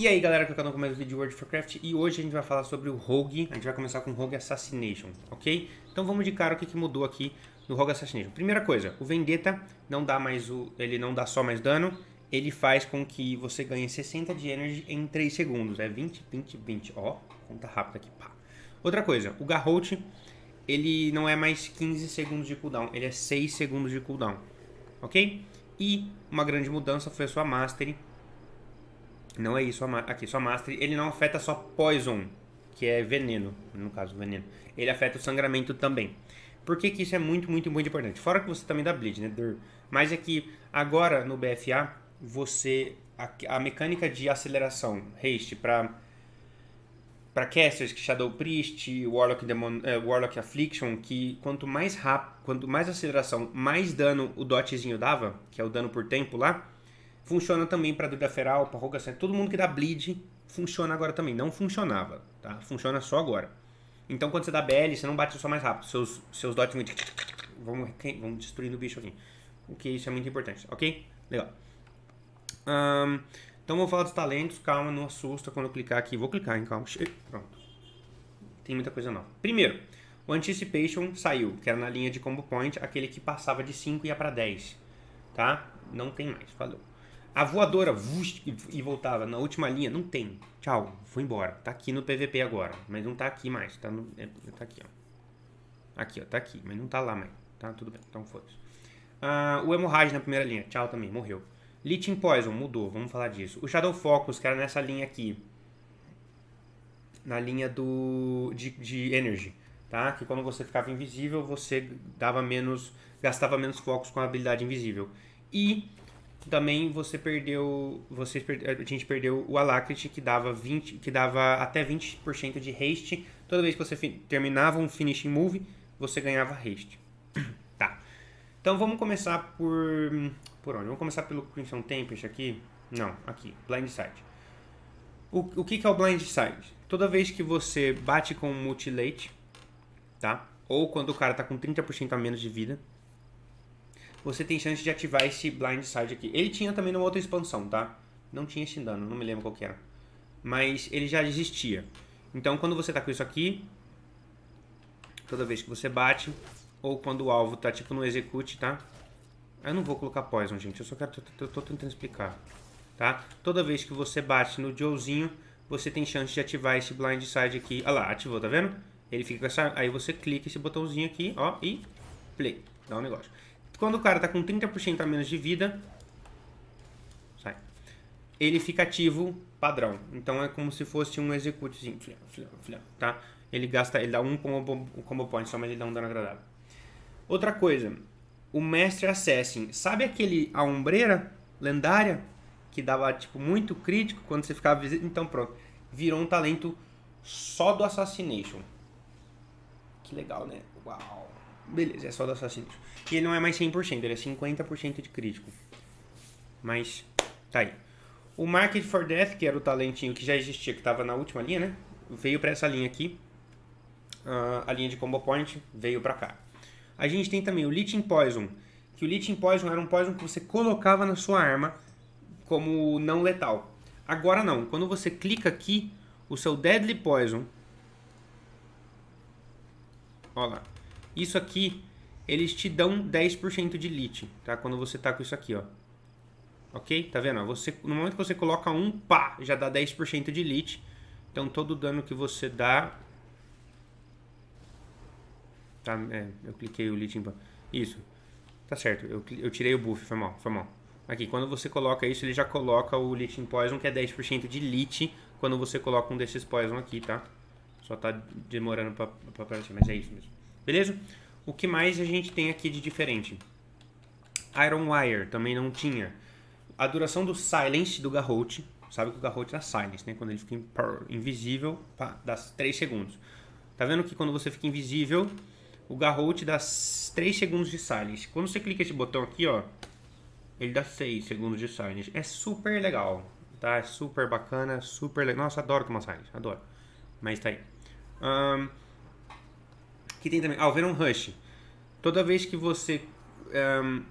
E aí galera, que eu canal com mais um vídeo de World of Warcraft e hoje a gente vai falar sobre o Rogue, a gente vai começar com o Rogue Assassination, ok? Então vamos de cara o que, que mudou aqui no Rogue Assassination. Primeira coisa, o Vendetta não dá mais o, ele não dá só mais dano, ele faz com que você ganhe 60 de energy em 3 segundos, é 20, 20, 20, ó, conta rápida aqui, pá. Outra coisa, o Garrote, ele não é mais 15 segundos de cooldown, ele é 6 segundos de cooldown, ok? E uma grande mudança foi a sua Mastery, não é isso aqui. Só Mastery, ele não afeta só Poison, que é veneno, no caso, veneno. Ele afeta o sangramento também. Por que, que isso é muito, muito, muito importante? Fora que você também dá bleed, né? Mas é que agora no BFA, você. A, a mecânica de aceleração, haste, para para casters que Shadow Priest, Warlock, Demon, eh, Warlock Affliction, que quanto mais rápido, quanto mais aceleração, mais dano o dotzinho dava, que é o dano por tempo lá, Funciona também para Duda feral, para ruga todo mundo que dá bleed funciona agora também. Não funcionava, tá? Funciona só agora. Então quando você dá BL, você não bate só mais rápido. Seus, seus dots vão, vão destruindo o bicho aqui. O que isso é muito importante, ok? Legal. Um, então vou falar dos talentos, calma, não assusta quando eu clicar aqui. Vou clicar, em calma. Pronto. Tem muita coisa nova. Primeiro, o Anticipation saiu, que era na linha de combo point, aquele que passava de 5 e ia para 10. Tá? Não tem mais, falou a voadora e voltava na última linha. Não tem. Tchau, foi embora. Tá aqui no PVP agora, mas não tá aqui mais. Tá, no, é, tá aqui, ó. Aqui, ó, tá aqui, mas não tá lá mais. Tá, tudo bem, então foda-se. Ah, o hemorragem na primeira linha. Tchau também, morreu. Leeching Poison, mudou, vamos falar disso. O Shadow Focus, que era nessa linha aqui. Na linha do de, de Energy, tá? Que quando você ficava invisível, você dava menos, gastava menos focos com a habilidade invisível. E também você perdeu, vocês a gente perdeu o alacrity que dava 20, que dava até 20% de haste. Toda vez que você terminava um finishing move, você ganhava haste. tá. Então vamos começar por por onde? Vamos começar pelo Crimson Tempest aqui? Não, aqui, Blindside. O, o que, que é o Blindside? Toda vez que você bate com um Mutilate, tá? Ou quando o cara tá com 30% a menos de vida, você tem chance de ativar esse Blind Side aqui. Ele tinha também numa outra expansão, tá? Não tinha esse dano, não me lembro qual que era. Mas ele já existia. Então quando você tá com isso aqui, toda vez que você bate, ou quando o alvo tá tipo no execute, tá? Eu não vou colocar poison, gente, eu só quero, eu tô tentando explicar, tá? Toda vez que você bate no Joezinho, você tem chance de ativar esse Blind Side aqui. Olha lá, ativou, tá vendo? Ele fica com essa... Aí você clica esse botãozinho aqui, ó, e play. Dá um negócio. Quando o cara tá com 30% a menos de vida, sai. Ele fica ativo padrão. Então é como se fosse um executezinho, tá? Ele gasta, ele dá um combo, combo point só, mas ele dá um dano agradável. Outra coisa, o mestre assassin, sabe aquele a ombreira lendária que dava tipo muito crítico quando você ficava então pronto, virou um talento só do assassination. Que legal, né? Uau beleza, é só do assassino. E ele não é mais 100%, ele é 50% de crítico. Mas, tá aí. O Market for Death, que era o talentinho que já existia, que estava na última linha, né? Veio para essa linha aqui. Uh, a linha de Combo Point veio para cá. A gente tem também o Leeching Poison, que o Leeching Poison era um poison que você colocava na sua arma como não letal. Agora não, quando você clica aqui, o seu Deadly Poison... Olha lá. Isso aqui, eles te dão 10% de LIT, tá? Quando você tá com isso aqui, ó. Ok? Tá vendo? Você, no momento que você coloca um, pá, já dá 10% de LIT. Então, todo dano que você dá... Tá, é, eu cliquei o LIT em... Isso. Tá certo, eu, eu tirei o buff, foi mal, foi mal. Aqui, quando você coloca isso, ele já coloca o Lich Poison, que é 10% de Lich, quando você coloca um desses Poison aqui, tá? Só tá demorando pra, pra aparecer, mas é isso mesmo. Beleza? O que mais a gente tem aqui de diferente? Iron Wire também não tinha. A duração do Silence do Garrote. Sabe que o Garrote dá Silence, né? Quando ele fica invisível, pá, dá 3 segundos. Tá vendo que quando você fica invisível, o Garrote dá 3 segundos de Silence. Quando você clica esse botão aqui, ó, ele dá 6 segundos de silence. É super legal, tá? É super bacana, super legal. Nossa, adoro tomar silence, adoro. Mas tá aí. Um, que tem também. Ah, ver um Rush. Toda vez que você um,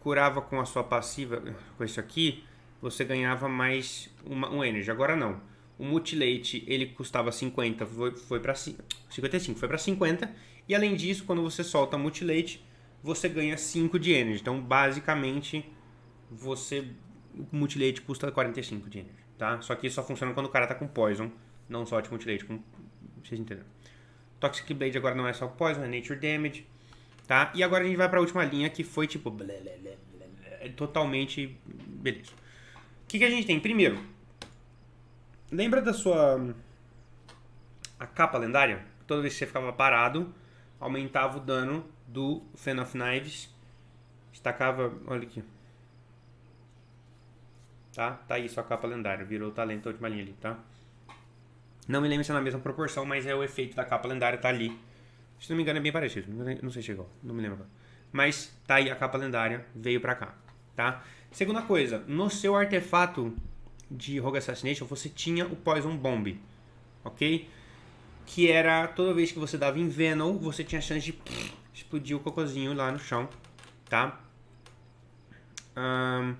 curava com a sua passiva, com isso aqui, você ganhava mais uma, um energy. Agora não. O Mutilate, ele custava 50, foi, foi para 55, foi para 50. E além disso, quando você solta Mutilate, você ganha 5 de energy. Então, basicamente, você o Mutilate custa 45 de energy, tá? Só que isso só funciona quando o cara tá com Poison, não solte Mutilate, com. vocês entenderam. Toxic Blade agora não é só Poison, é Nature Damage, tá? E agora a gente vai para a última linha que foi tipo... É totalmente... Beleza. O que, que a gente tem? Primeiro, lembra da sua... A capa lendária? Toda vez que você ficava parado, aumentava o dano do Fan of Knives. Destacava... Olha aqui. Tá? Tá aí sua capa lendária. Virou talento da última linha ali, tá? Não me lembro se é na mesma proporção, mas é o efeito da capa lendária, tá ali. Se não me engano é bem parecido, não sei se chegou, não me lembro. Mas tá aí a capa lendária, veio pra cá, tá? Segunda coisa, no seu artefato de Rogue Assassination você tinha o Poison Bomb, ok? Que era, toda vez que você dava em Venom, você tinha a chance de explodir o cocôzinho lá no chão, tá? Um...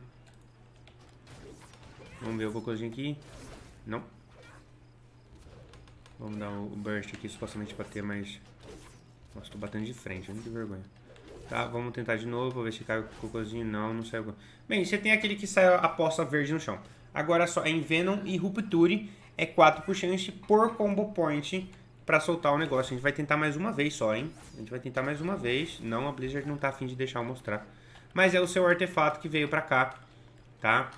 Vamos ver o cocôzinho aqui. Não. Vamos dar o burst aqui supostamente para ter mais... Nossa, tô batendo de frente, muito vergonha. Tá, vamos tentar de novo, vou ver se cai o cocôzinho. Não, não saiu. Bem, você tem aquele que sai a poça verde no chão. Agora só é Venom e Rupture. É 4 por chance por combo point pra soltar o negócio. A gente vai tentar mais uma vez só, hein? A gente vai tentar mais uma vez. Não, a Blizzard não tá afim de deixar eu mostrar. Mas é o seu artefato que veio pra cá, tá?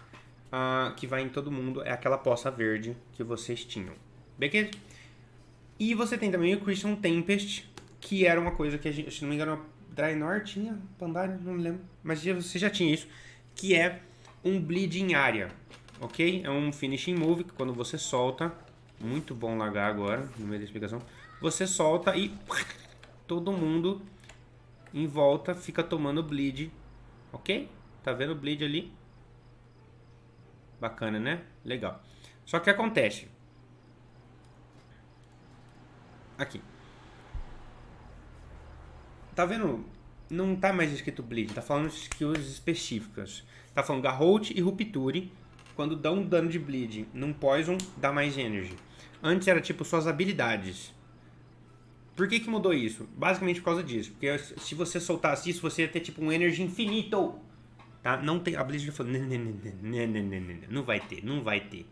Ah, que vai em todo mundo. É aquela poça verde que vocês tinham. Beleza? E você tem também o Christian Tempest, que era uma coisa que a gente, se não me engano, Draenor tinha, Pandaria, né? não me lembro. Mas você já tinha isso, que é um bleed em área, ok? É um finishing move que quando você solta, muito bom lagar agora, no meio da explicação, você solta e todo mundo em volta fica tomando bleed, ok? Tá vendo o bleed ali? Bacana, né? Legal. Só que acontece, Aqui. Tá vendo? Não tá mais escrito bleed, tá falando skills específicas. Tá falando Garrote e Rupture, quando dão dano de bleed. Num poison, dá mais energy. Antes era tipo suas habilidades. Por que, que mudou isso? Basicamente por causa disso. Porque se você soltasse isso, você ia ter tipo um energy infinito. Tá? Não tem. A Blizzard falou: não vai ter, não vai ter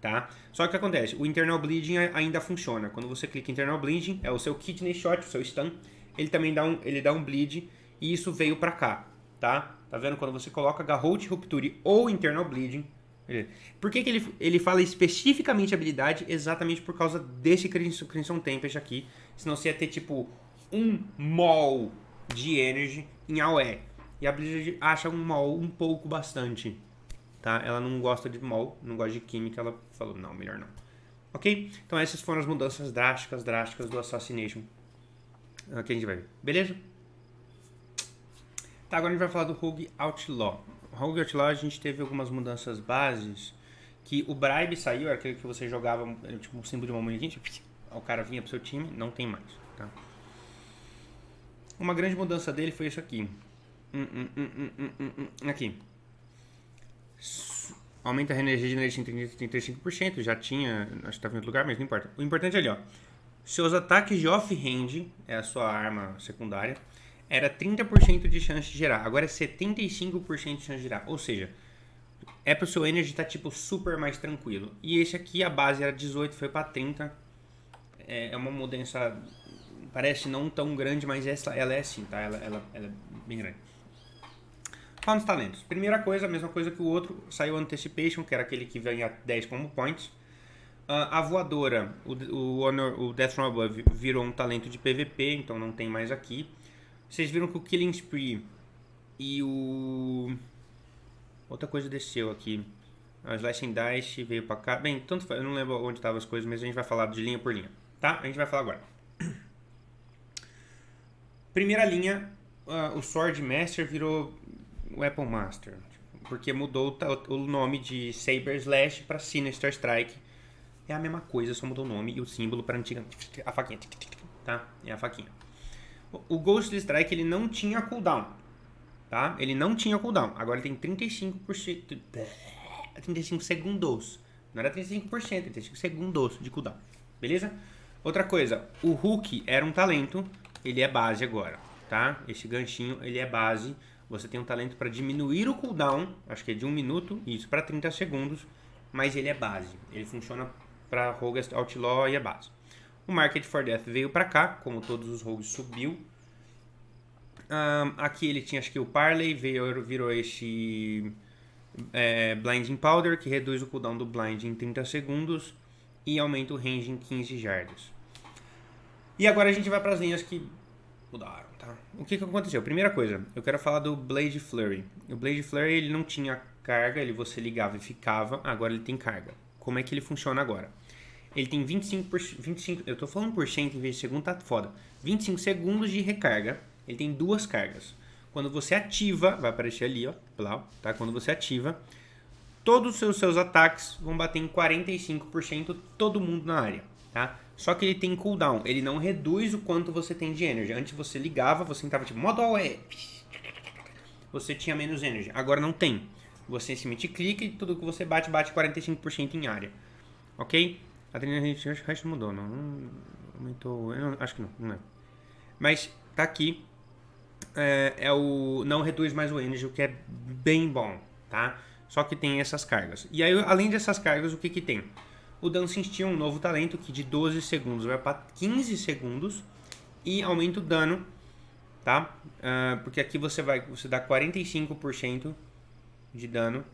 tá? Só que o que acontece? O internal bleeding ainda funciona. Quando você clica internal bleeding, é o seu kidney shot, o seu stun, ele também dá um, ele dá um bleed e isso veio para cá, tá? Tá vendo? Quando você coloca garrote, rupture ou internal bleeding, por que, que ele, ele fala especificamente habilidade? Exatamente por causa desse Crimson Tempest aqui. Senão você ia ter tipo um mol de energy em AOE. E a Blizzard acha um mol um pouco bastante, tá? Ela não gosta de mol, não gosta de química, ela falou, não, melhor não. Ok? Então essas foram as mudanças drásticas, drásticas do assassinismo ah, que a gente vai ver. Beleza? Tá, agora a gente vai falar do Rogue Outlaw. O Rogue Outlaw a gente teve algumas mudanças bases, que o Bribe saiu, era aquele que você jogava, tipo um símbolo de uma moedinha, tipo, o cara vinha pro seu time, não tem mais, tá? Uma grande mudança dele foi isso aqui. Hum, hum, hum, aqui aumenta a energia de energia em 35%, já tinha, acho que estava em outro lugar, mas não importa. O importante é ali, ó. Seus ataques de off-hand, é a sua arma secundária, era 30% de chance de gerar, agora é 75% de chance de gerar. Ou seja, é pro seu energy tá tipo super mais tranquilo. E esse aqui, a base era 18, foi para 30. É, é, uma mudança, parece não tão grande, mas essa, ela é assim, tá? Ela, ela, ela é bem grande falando nos talentos. Primeira coisa, a mesma coisa que o outro, saiu Anticipation, que era aquele que ganha 10 como points. Uh, a voadora, o, o, Honor, o Death from Above virou um talento de PVP, então não tem mais aqui. Vocês viram que o Killing Spree e o... Outra coisa desceu aqui. A Slice and Dice veio pra cá. Bem, tanto faz, eu não lembro onde estavam as coisas, mas a gente vai falar de linha por linha. Tá? A gente vai falar agora. Primeira linha, uh, o Sword Master virou Weapon Master. Porque mudou o, o nome de Saber Slash pra Sinister Strike. É a mesma coisa, só mudou o nome e o símbolo pra antiga. A faquinha. Tá? É a faquinha. O Ghost Strike ele não tinha cooldown. Tá? Ele não tinha cooldown. Agora ele tem 35%. 35 segundos. Não era 35%, 35 segundos de cooldown. Beleza? Outra coisa, o Hulk era um talento, ele é base agora, tá? Esse ganchinho, ele é base você tem um talento para diminuir o cooldown, acho que é de um minuto, isso para 30 segundos, mas ele é base. Ele funciona para Rogues Outlaw e é base. O Market for Death veio para cá, como todos os rogues subiu. Um, aqui ele tinha acho que o Parley, veio, virou este é, Blinding Powder, que reduz o cooldown do Blind em 30 segundos e aumenta o range em 15 jardas. E agora a gente vai para as linhas que mudaram o que, que aconteceu? Primeira coisa, eu quero falar do Blade Flurry. O Blade Flurry ele não tinha carga, ele você ligava e ficava, agora ele tem carga. Como é que ele funciona agora? Ele tem 25, por, 25 eu tô falando por cento em vez de segundo, tá foda. 25 segundos de recarga, ele tem duas cargas. Quando você ativa, vai aparecer ali, ó, lá, tá? Quando você ativa, todos os seus, seus ataques vão bater em 45% todo mundo na área tá? Só que ele tem cooldown, ele não reduz o quanto você tem de energy. Antes você ligava, você entrava tipo modo web, você tinha menos energy. Agora não tem. Você simplesmente clica e tudo que você bate, bate 45% em área. Ok? A trilha de resto mudou, não? Aumentou. Eu não, acho que não, não é. Mas tá aqui. É, é, o. Não reduz mais o energy, o que é bem bom, tá? Só que tem essas cargas. E aí, além dessas cargas, o que que tem? o Dancing tinha um novo talento que de 12 segundos vai para 15 segundos e aumenta o dano, tá? Uh, porque aqui você vai, você dá 45% de dano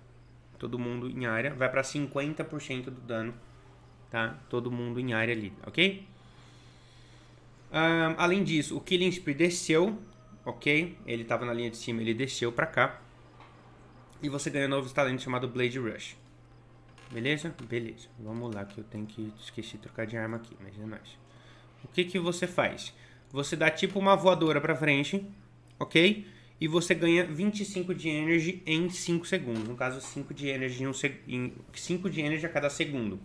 todo mundo em área, vai para 50% do dano, tá? Todo mundo em área ali, ok? Uh, além disso, o Killing Spree desceu, ok? Ele estava na linha de cima, ele desceu para cá. E você ganha um novo talento chamado Blade Rush. Beleza? Beleza. Vamos lá, que eu tenho que... Esqueci de trocar de arma aqui, mas é nóis. O que que você faz? Você dá tipo uma voadora pra frente, ok? E você ganha 25 de energy em 5 segundos. No caso, 5 de energy, em um seg... 5 de energy a cada segundo.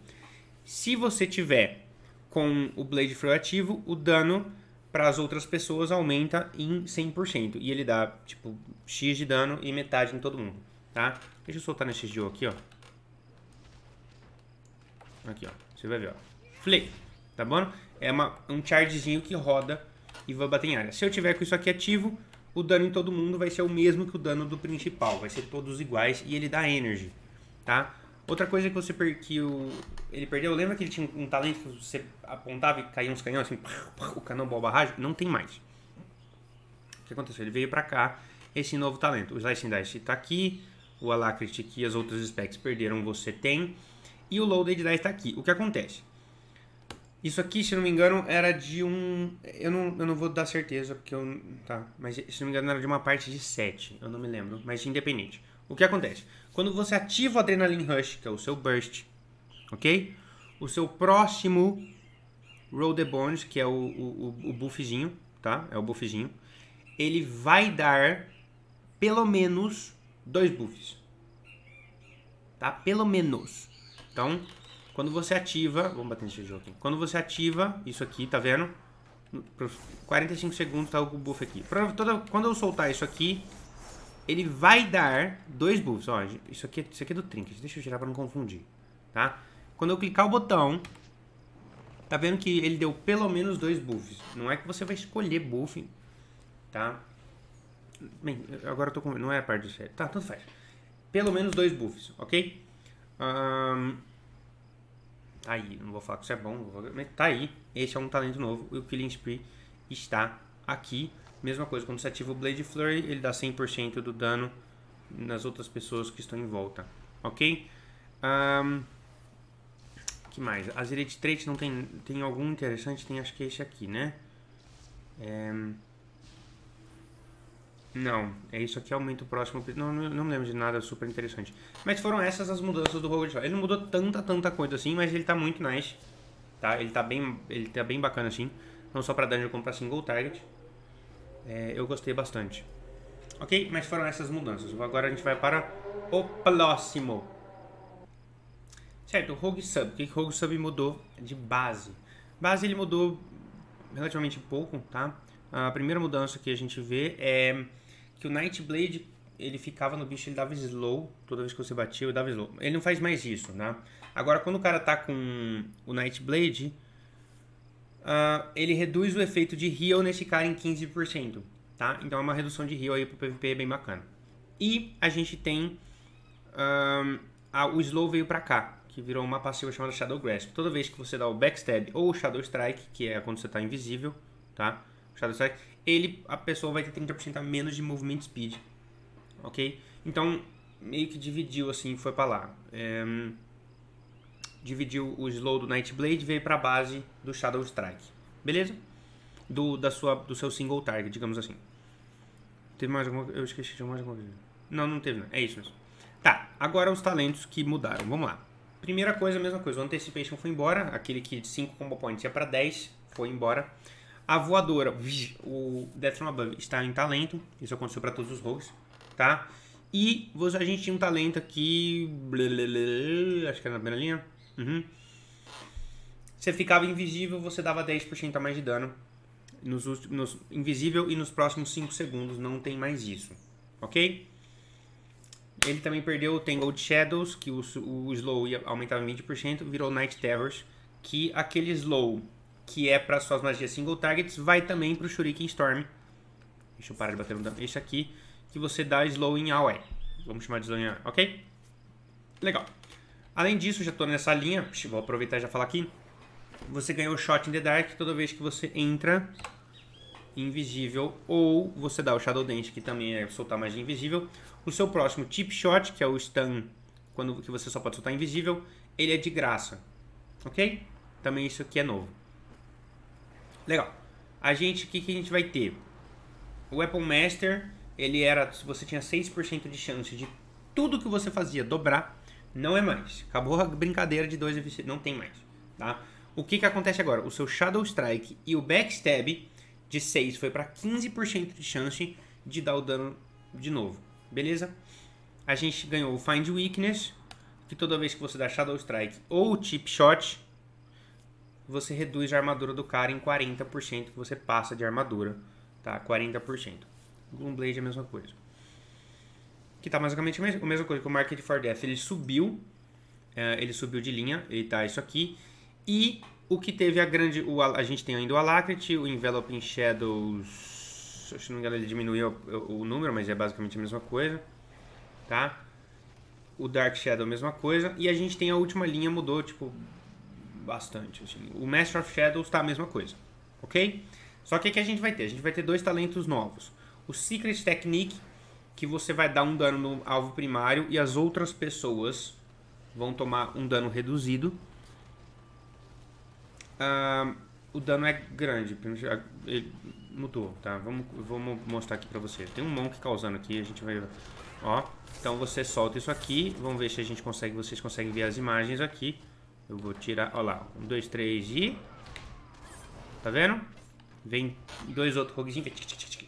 Se você tiver com o Blade Flow ativo, o dano para as outras pessoas aumenta em 100%. E ele dá, tipo, X de dano e metade em todo mundo, tá? Deixa eu soltar nesse jogo aqui, ó. Aqui, ó. Você vai ver, ó. Flei tá bom? É uma, um chargezinho que roda e vai bater em área. Se eu tiver com isso aqui ativo, o dano em todo mundo vai ser o mesmo que o dano do principal. Vai ser todos iguais e ele dá energy, tá? Outra coisa que você per... que o... ele perdeu, lembra que ele tinha um talento que você apontava e caía uns canhões, assim, o canhão boba barragem? Não tem mais. O que aconteceu? Ele veio pra cá, esse novo talento. O Slicing Dice tá aqui, o Alacrity que as outras specs perderam, você tem e o loaded 10 está aqui. O que acontece? Isso aqui, se não me engano, era de um... Eu não, eu não vou dar certeza, porque eu... Tá, mas se não me engano era de uma parte de 7. Eu não me lembro, mas independente. O que acontece? Quando você ativa o Adrenaline Rush, que é o seu Burst, ok? O seu próximo Roll the Bones, que é o, o, o buffzinho, tá? É o buffzinho. Ele vai dar pelo menos dois buffs. Tá? Pelo menos. Então, quando você ativa, vamos bater nesse jogo aqui. Quando você ativa isso aqui, tá vendo? Por 45 segundos tá o buff aqui. Toda, quando eu soltar isso aqui, ele vai dar dois buffs. Ó, isso aqui, é, isso aqui é do trinket. Deixa eu tirar para não confundir, tá? Quando eu clicar o botão, tá vendo que ele deu pelo menos dois buffs. Não é que você vai escolher buff, tá? Bem, agora eu tô com... Não é a parte do sério. Tá, tanto faz. Pelo menos dois buffs, ok? Ahn... Um tá aí. Não vou falar que isso é bom, mas tá aí. Esse é um talento novo e o Killing Spree está aqui. Mesma coisa, quando você ativa o Blade Flurry, ele dá 100% do dano nas outras pessoas que estão em volta, ok? Um, que mais? As Elite Traits não tem, tem algum interessante, tem acho que esse aqui, né? É... Não, é isso aqui aumenta o próximo. Não, não, não lembro de nada super interessante. Mas foram essas as mudanças do Rogue Ele não mudou tanta, tanta coisa assim, mas ele tá muito nice. Tá? Ele tá bem, ele tá bem bacana assim. Não só pra dungeon como pra single target. É, eu gostei bastante. Ok? Mas foram essas mudanças. Agora a gente vai para o próximo. Certo, o Rogue Sub. O que o Rogue Sub mudou de base? Base ele mudou relativamente pouco, tá? A primeira mudança que a gente vê é que o Nightblade ele ficava no bicho, ele dava slow toda vez que você batia, ele dava slow. Ele não faz mais isso, né? Agora, quando o cara tá com o Nightblade, uh, ah, ele reduz o efeito de heal nesse cara em 15%, tá? Então é uma redução de heal aí pro PvP bem bacana. E a gente tem... Ah, a, o slow veio pra cá, que virou uma passiva chamada Shadow Grasp. Toda vez que você dá o Backstab ou o Shadow Strike, que é quando você tá invisível, tá? Shadow Strike, ele a pessoa vai ter 30% a menos de movimento speed, ok? Então meio que dividiu assim, foi para lá. É, dividiu o slow do Nightblade veio para a base do Shadow Strike, beleza? Do da sua do seu single target, digamos assim. Teve mais alguma? Eu esqueci de mais alguma coisa. Não, não teve. Não. É isso mesmo. Tá. Agora os talentos que mudaram. Vamos lá. Primeira coisa, a mesma coisa. O Anticipation foi embora. Aquele que de 5 combo points ia para 10, foi embora. A voadora, o from Above está em talento, isso aconteceu para todos os rogues, tá? E a gente tinha um talento aqui, acho que era na primeira linha, uhum. Você ficava invisível, você dava 10% a mais de dano. Nos, nos, invisível e nos próximos 5 segundos não tem mais isso, ok? Ele também perdeu, tem Old Shadows, que o, o Slow ia, aumentava em 20%, virou Night Terrors, que aquele Slow que é para suas magias single targets, vai também para o Shuriken Storm. Deixa eu parar de bater no dano. Esse aqui, que você dá slow em AOE. Vamos chamar de slow em AOE, ok? Legal. Além disso, já estou nessa linha, vou aproveitar e já falar aqui. Você ganhou o Shot in the Dark toda vez que você entra invisível ou você dá o Shadow Dance, que também é soltar magia invisível. O seu próximo Tip Shot, que é o stun, quando que você só pode soltar invisível, ele é de graça. OK? Também isso aqui é novo legal. A gente, o que, que a gente vai ter? O Apple Master, ele era, se você tinha 6% de chance de tudo que você fazia dobrar, não é mais. Acabou a brincadeira de dois eficientes, não tem mais, tá? O que que acontece agora? O seu Shadow Strike e o Backstab de 6 foi para 15% de chance de dar o dano de novo, beleza? A gente ganhou o Find Weakness, que toda vez que você dá Shadow Strike ou Chip Shot, você reduz a armadura do cara em 40% que você passa de armadura, tá? 40%. Blade é a mesma coisa. Que tá basicamente a mesma coisa que o Market for Death. Ele subiu, é, ele subiu de linha, ele tá isso aqui. E o que teve a grande... O, a gente tem ainda o Alacrity, o Enveloping Shadows... Se não me engano ele diminuiu o, o número, mas é basicamente a mesma coisa, tá? O Dark Shadow, a mesma coisa. E a gente tem a última linha, mudou, tipo, bastante. Assim. O Master of Shadows tá a mesma coisa, ok? Só que o que a gente vai ter? A gente vai ter dois talentos novos. O Secret Technique, que você vai dar um dano no alvo primário e as outras pessoas vão tomar um dano reduzido. o dano é grande, eh, ele mudou, tá? Vamos, vamos mostrar aqui pra você. Tem um monk causando aqui, a gente vai... Ó, então você solta isso aqui, vamos ver se a gente consegue, vocês conseguem ver as imagens aqui. Eu vou tirar, ó lá, um, dois, três e... Tá vendo? Vem dois outros roguezinhos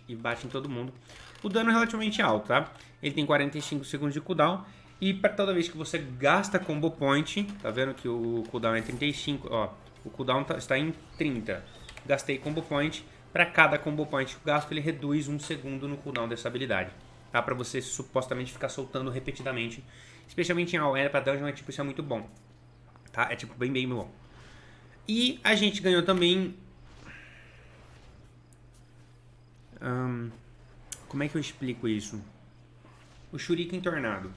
e bate em todo mundo. O dano é relativamente alto, tá? Ele tem 45 segundos de cooldown. E para toda vez que você gasta combo point, tá vendo que o cooldown é 35, ó. O cooldown tá, está em 30. Gastei combo point. Para cada combo point que eu gasto, ele reduz um segundo no cooldown dessa habilidade. Tá? Para você supostamente ficar soltando repetidamente. Especialmente em AOE, para dungeon é tipo, isso é muito bom. Tá? É tipo bem, bem bom. E a gente ganhou também. como é que eu explico isso? O Shuriken Tornado.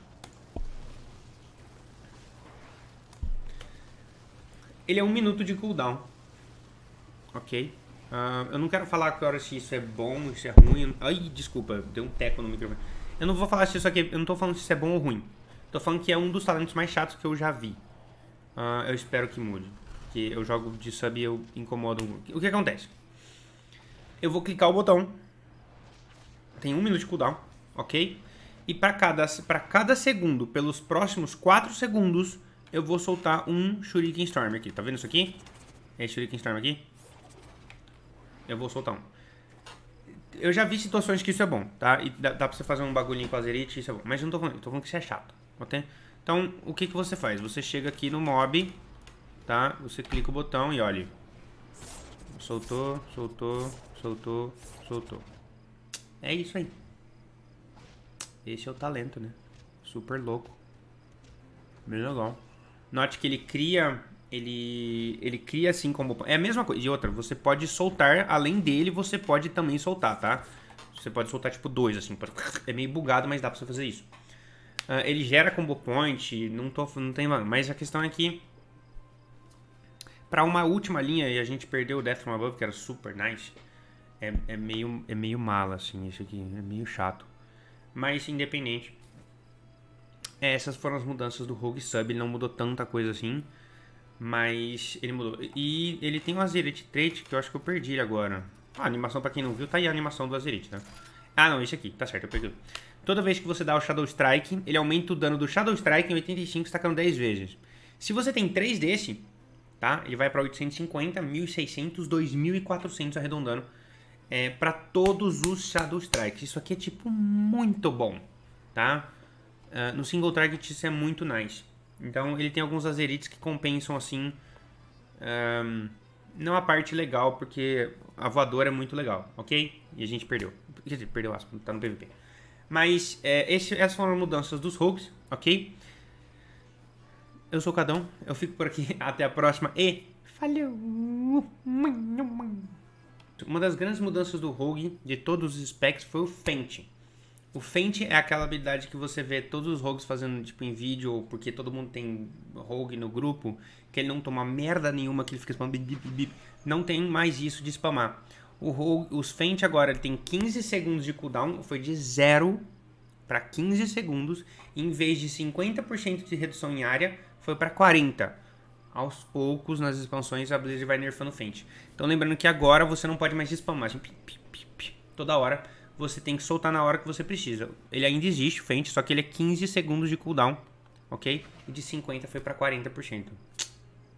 Ele é um minuto de cooldown. Ok? Uh, eu não quero falar agora se isso é bom, se é ruim. Ai, desculpa, deu um teco no microfone. Eu não vou falar se isso aqui. Eu não tô falando se isso é bom ou ruim. Tô falando que é um dos talentos mais chatos que eu já vi. Uh, eu espero que mude. Que eu jogo de sub e eu incomodo. O que acontece? Eu vou clicar o botão. Tem um minuto de cooldown, ok? E para cada, pra cada segundo, pelos próximos 4 segundos, eu vou soltar um Shuriken Storm aqui. Tá vendo isso aqui? Esse Shuriken Storm aqui? Eu vou soltar um. Eu já vi situações que isso é bom, tá? E dá, dá pra você fazer um bagulhinho com a Zerite, isso é bom. Mas eu não tô falando, eu tô falando que isso é chato, ok? Então, o que, que você faz? Você chega aqui no mob, tá? Você clica o botão e olha. Soltou, soltou, soltou, soltou. É isso aí. Esse é o talento, né? Super louco. Melhor legal. Note que ele cria... Ele, ele cria assim como... É a mesma coisa. E outra, você pode soltar... Além dele, você pode também soltar, tá? Você pode soltar tipo dois, assim. É meio bugado, mas dá pra você fazer isso. Ah, ele gera combo point, não, tô, não tem. Mas a questão é que. Pra uma última linha, e a gente perdeu o Death from Above, que era super nice. É, é, meio, é meio mala, assim, isso aqui. É meio chato. Mas, independente. É, essas foram as mudanças do Rogue Sub. Ele não mudou tanta coisa assim. Mas ele mudou. E ele tem um Azerite Trait que eu acho que eu perdi agora. Ah, a animação, pra quem não viu, tá aí a animação do Azerite, né? Ah, não, esse aqui. Tá certo, eu perdi. Toda vez que você dá o Shadow Strike, ele aumenta o dano do Shadow Strike em 85, estacando 10 vezes. Se você tem 3 desse, tá? Ele vai para 850, 1600, 2400 arredondando. É, para todos os Shadow Strikes. Isso aqui é, tipo, muito bom, tá? Uh, no single target isso é muito nice. Então, ele tem alguns azerites que compensam, assim... Um, não a parte legal, porque a voadora é muito legal, ok? E a gente perdeu. Quer dizer, perdeu aspas, tá no PVP. Mas é, esse, essas foram as mudanças dos rogues, ok? Eu sou o Cadão, eu fico por aqui, até a próxima e... Falou! Uma das grandes mudanças do rogue de todos os specs foi o Fenty. O feint é aquela habilidade que você vê todos os rogues fazendo, tipo, em vídeo, ou porque todo mundo tem rogue no grupo, que ele não toma merda nenhuma, que ele fica spamando bip, bip, bip. Não tem mais isso de spamar. O rogue, os feint agora, ele tem 15 segundos de cooldown, foi de 0 para 15 segundos, em vez de 50% de redução em área, foi para 40. Aos poucos, nas expansões, a Blizzard vai nerfando o feint. Então lembrando que agora você não pode mais spamar, assim, pip, pip, pip, toda hora você tem que soltar na hora que você precisa. Ele ainda existe, o Fenty, só que ele é 15 segundos de cooldown, ok? E de 50 foi para 40%.